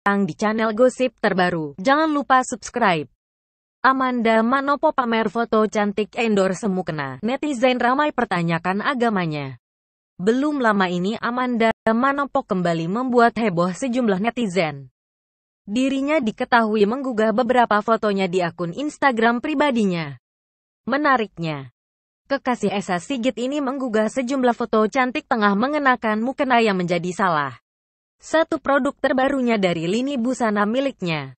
Ang di channel gosip terbaru. Jangan lupa subscribe. Amanda Manopo pamer foto cantik endorse semu Netizen ramai pertanyakan agamanya. Belum lama ini Amanda Manopo kembali membuat heboh sejumlah netizen. Dirinya diketahui menggugah beberapa fotonya di akun Instagram pribadinya. Menariknya, kekasih Esa Sigit ini menggugah sejumlah foto cantik tengah mengenakan mukena yang menjadi salah satu produk terbarunya dari lini busana miliknya.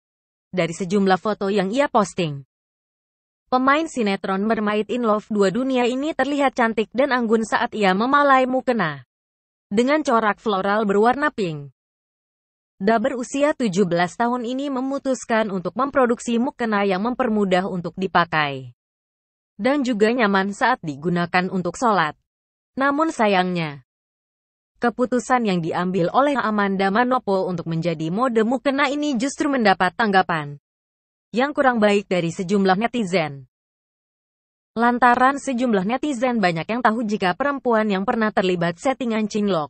Dari sejumlah foto yang ia posting, pemain sinetron Mermaid in Love dua dunia ini terlihat cantik dan anggun saat ia memalai mukena dengan corak floral berwarna pink. Da berusia 17 tahun ini memutuskan untuk memproduksi mukena yang mempermudah untuk dipakai dan juga nyaman saat digunakan untuk sholat. Namun sayangnya, Keputusan yang diambil oleh Amanda Manopo untuk menjadi mode mukena ini justru mendapat tanggapan yang kurang baik dari sejumlah netizen. Lantaran sejumlah netizen banyak yang tahu jika perempuan yang pernah terlibat settingan cinglok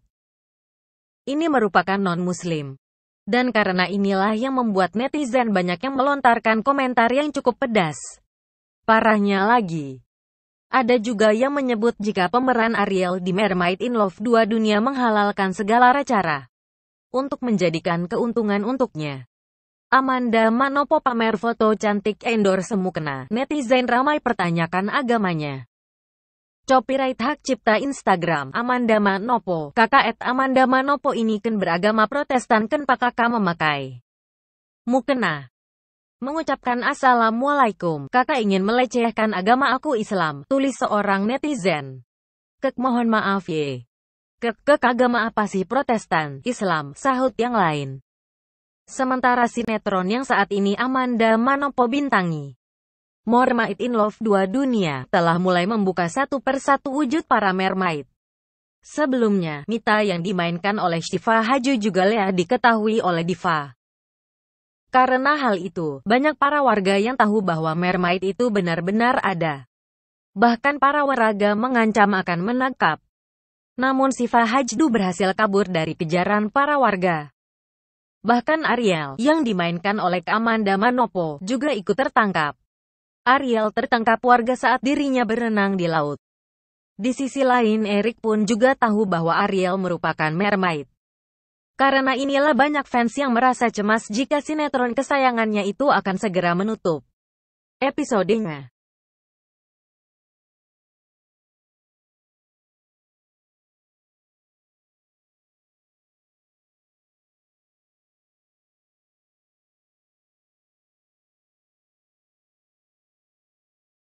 ini merupakan non-muslim. Dan karena inilah yang membuat netizen banyak yang melontarkan komentar yang cukup pedas. Parahnya lagi, ada juga yang menyebut jika pemeran Ariel di Mermaid in Love 2 dunia menghalalkan segala cara untuk menjadikan keuntungan untuknya. Amanda Manopo pamer foto cantik endor semu kena, netizen ramai pertanyakan agamanya. Copyright hak cipta Instagram Amanda Manopo, kakak at Amanda Manopo ini kan beragama protestan kan pakaka memakai mukena mengucapkan Assalamualaikum, kakak ingin melecehkan agama aku Islam, tulis seorang netizen. Kek mohon maaf ye. Kek, kek agama apa sih protestan, Islam, sahut yang lain. Sementara sinetron yang saat ini Amanda Manopo bintangi. More in Love 2 Dunia telah mulai membuka satu persatu wujud para mermaid. Sebelumnya, Mita yang dimainkan oleh Shiva Haju juga lea diketahui oleh Diva. Karena hal itu, banyak para warga yang tahu bahwa mermaid itu benar-benar ada. Bahkan para waraga mengancam akan menangkap. Namun Siva Hajdu berhasil kabur dari kejaran para warga. Bahkan Ariel, yang dimainkan oleh Amanda Manopo, juga ikut tertangkap. Ariel tertangkap warga saat dirinya berenang di laut. Di sisi lain Erik pun juga tahu bahwa Ariel merupakan mermaid. Karena inilah banyak fans yang merasa cemas jika sinetron kesayangannya itu akan segera menutup episodenya.